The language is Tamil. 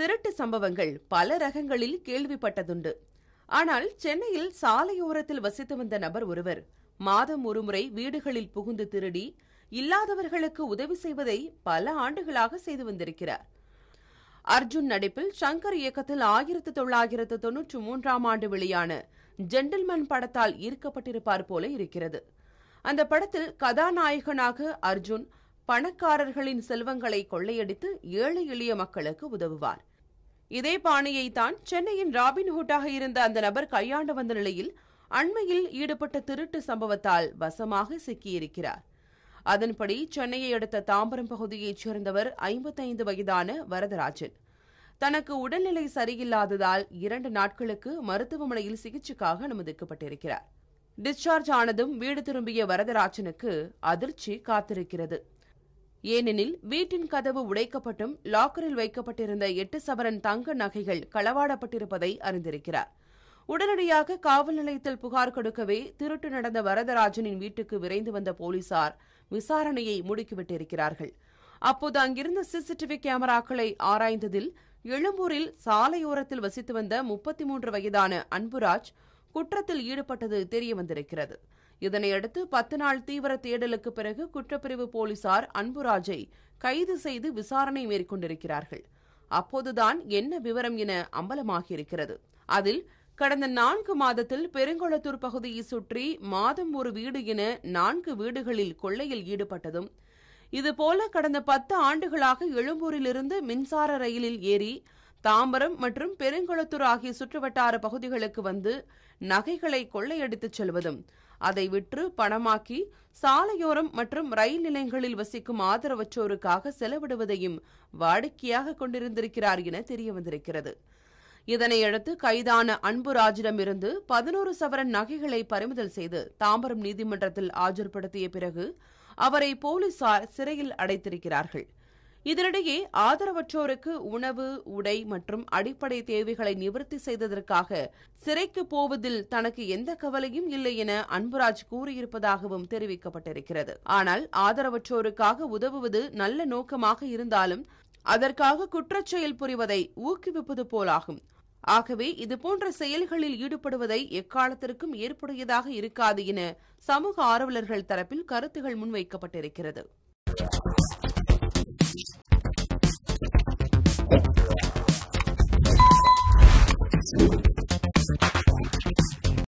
திருட்டு சம்பவங்கள் பல ரகங்களில் கேள்விப்பட்டதுண்டு ஆனால் சென்னையில் சாலையோரத்தில் வசித்து வந்த நபர் ஒருவர் மாதம் ஒருமுறை வீடுகளில் புகுந்து திருடி இல்லாதவர்களுக்கு உதவி செய்வதை பல ஆண்டுகளாக செய்து வந்திருக்கிறார் அர்ஜுன் நடிப்பில் சங்கர் இயக்கத்தில் ஆயிரத்து தொள்ளாயிரத்து தொன்னூற்று மூன்றாம் ஆண்டு வெளியான ஜென்டில்மேன் படத்தால் ஈர்க்கப்பட்டிருப்பார் போல இருக்கிறது அந்த படத்தில் கதாநாயகனாக அர்ஜுன் பணக்காரர்களின் செல்வங்களை கொள்ளையடித்து ஏழை எளிய மக்களுக்கு உதவுவார் இதே பாணியை தான் சென்னையின் ஹூட்டாக இருந்த அந்த நபர் கையாண்டு வந்த நிலையில் அண்மையில் ஈடுபட்ட திருட்டு சம்பவத்தால் வசமாக சிக்கியிருக்கிறார் அதன்படி சென்னையை அடுத்த தாம்பரம் பகுதியைச் சேர்ந்தவர் ஐம்பத்தைந்து வயதான வரதராஜன் தனக்கு உடல்நிலை சரியில்லாததால் இரண்டு நாட்களுக்கு மருத்துவமனையில் சிகிச்சைக்காக அனுமதிக்கப்பட்டிருக்கிறார் டிஸ்சார்ஜ் ஆனதும் வீடு திரும்பிய வரதராஜனுக்கு அதிர்ச்சி காத்திருக்கிறது ஏனெனில் வீட்டின் கதவு உடைக்கப்பட்டும் லாக்கரில் வைக்கப்பட்டிருந்த எட்டு சவரன் தங்க நகைகள் களவாடப்பட்டிருப்பதை அறிந்திருக்கிறார் உடனடியாக காவல் நிலையத்தில் புகார் கொடுக்கவே திருட்டு நடந்த வரதராஜனின் வீட்டுக்கு விரைந்து வந்த போலீசார் விசாரணையை முடுக்கிவிட்டிருக்கிறார்கள் அப்போது அங்கிருந்த சிசிடிவி கேமராக்களை ஆராய்ந்ததில் எழும்பூரில் சாலையோரத்தில் வசித்து வந்த முப்பத்தி மூன்று வயதான அன்புராஜ் குற்றத்தில் ஈடுபட்டது தெரியவந்திருக்கிறது இதனையடுத்து பத்து நாள் தீவிர தேடலுக்கு பிறகு குற்றப்பிரிவு போலீசார் அன்புராஜை கைது செய்து விசாரணை மேற்கொண்டிருக்கிறார்கள் அப்போதுதான் என்ன விவரம் என அம்பலமாகியிருக்கிறது அதில் கடந்த நான்கு மாதத்தில் பெருங்குளத்தூர் பகுதியை சுற்றி மாதம் ஒரு வீடு என நான்கு வீடுகளில் கொள்ளையில் ஈடுபட்டதும் இதுபோல கடந்த பத்து ஆண்டுகளாக எழும்பூரிலிருந்து மின்சார ரயிலில் ஏறி தாம்பரம் மற்றும் பெருங்குளத்தூர் ஆகிய சுற்றுவட்டார பகுதிகளுக்கு வந்து நகைகளை கொள்ளையடித்துச் செல்வதும் அதை விற்று பணமாக்கி சாலையோரம் மற்றும் ரயில் நிலையங்களில் வசிக்கும் ஆதரவற்றோருக்காக செலவிடுவதையும் வாடிக்கையாக கொண்டிருந்திருக்கிறார் என தெரியவந்திருக்கிறது இதனையடுத்து கைதான அன்புராஜிடமிருந்து பதினோரு சவரன் நகைகளை பறிமுதல் செய்து தாம்பரம் நீதிமன்றத்தில் ஆஜர்படுத்திய பிறகு அவரை போலீசார் சிறையில் அடைத்திருக்கிறார்கள் இதனிடையே ஆதரவற்றோருக்கு உணவு உடை மற்றும் அடிப்படை தேவைகளை நிவர்த்தி செய்ததற்காக சிறைக்கு போவதில் தனக்கு எந்த கவலையும் இல்லை என அன்புராஜ் கூறியிருப்பதாகவும் தெரிவிக்கப்பட்டிருக்கிறது ஆனால் ஆதரவற்றோருக்காக உதவுவது நல்ல நோக்கமாக இருந்தாலும் அதற்காக குற்றச்செயல் புரிவதை ஊக்குவிப்பது போலாகும் ஆகவே இதுபோன்ற செயல்களில் ஈடுபடுவதை எக்காலத்திற்கும் ஏற்புடையதாக இருக்காது என சமூக ஆர்வலர்கள் தரப்பில் கருத்துகள் முன்வைக்கப்பட்டிருக்கிறது